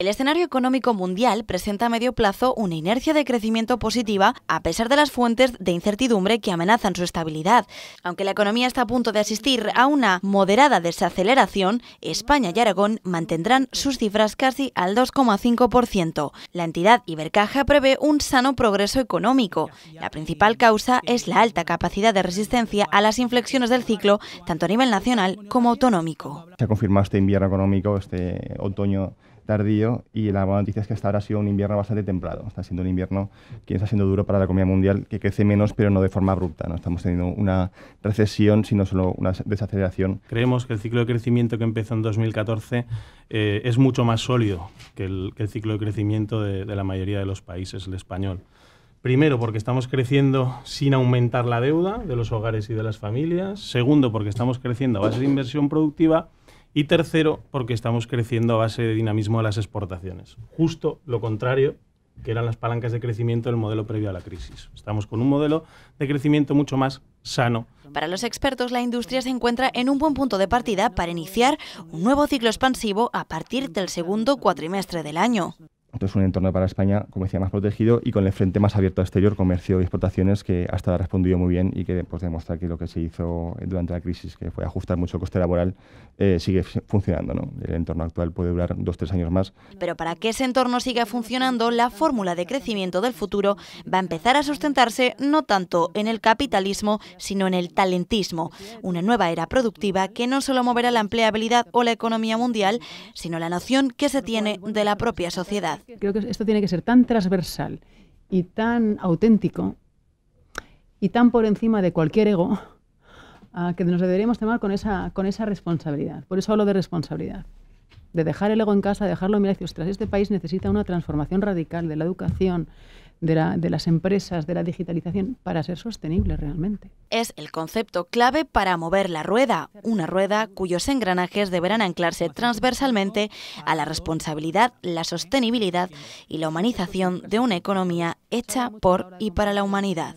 El escenario económico mundial presenta a medio plazo una inercia de crecimiento positiva a pesar de las fuentes de incertidumbre que amenazan su estabilidad. Aunque la economía está a punto de asistir a una moderada desaceleración, España y Aragón mantendrán sus cifras casi al 2,5%. La entidad Ibercaja prevé un sano progreso económico. La principal causa es la alta capacidad de resistencia a las inflexiones del ciclo, tanto a nivel nacional como autonómico. Se ha confirmado este invierno económico, este otoño tardío y la buena noticia es que hasta ahora ha sido un invierno bastante templado. Está siendo un invierno que está siendo duro para la economía mundial, que crece menos, pero no de forma abrupta. No estamos teniendo una recesión, sino solo una desaceleración. Creemos que el ciclo de crecimiento que empezó en 2014 eh, es mucho más sólido que el, ciclo de crecimiento de la mayoría de los países, el español. Primero, porque estamos creciendo sin aumentar la deuda de los hogares y de las familias. Segundo, porque estamos creciendo a base de inversión productiva. Y tercero, porque estamos creciendo a base de dinamismo de las exportaciones. Justo lo contrario que eran las palancas de crecimiento del modelo previo a la crisis. Estamos con un modelo de crecimiento mucho más sano. Para los expertos, la industria se encuentra en un buen punto de partida para iniciar un nuevo ciclo expansivo a partir del segundo cuatrimestre del año. Entonces, un entorno para España, como decía, más protegido y con el frente más abierto a exterior, comercio y exportaciones, que hasta ha respondido muy bien y que pues, demuestra que lo que se hizo durante la crisis, que fue ajustar mucho el coste laboral, eh, sigue funcionando. El entorno actual puede durar dos, o tres años más. Pero para que ese entorno siga funcionando, la fórmula de crecimiento del futuro va a empezar a sustentarse no tanto en el capitalismo, sino en el talentismo. Una nueva era productiva que no solo moverá la empleabilidad o la economía mundial, sino la noción que se tiene de la propia sociedad creo que esto tiene que ser tan transversal y tan auténtico y tan por encima de cualquier ego que nos deberíamos tomar con esa, con esa responsabilidad. Por eso hablo de responsabilidad. De dejar el ego en casa, dejarlo mirar y este país necesita una transformación radical de la educación, de, las empresas, de la digitalización, para ser sostenible realmente. Es el concepto clave para mover la rueda, una rueda cuyos engranajes deberán anclarse transversalmente a la responsabilidad, la sostenibilidad y la humanización de una economía hecha por y para la humanidad.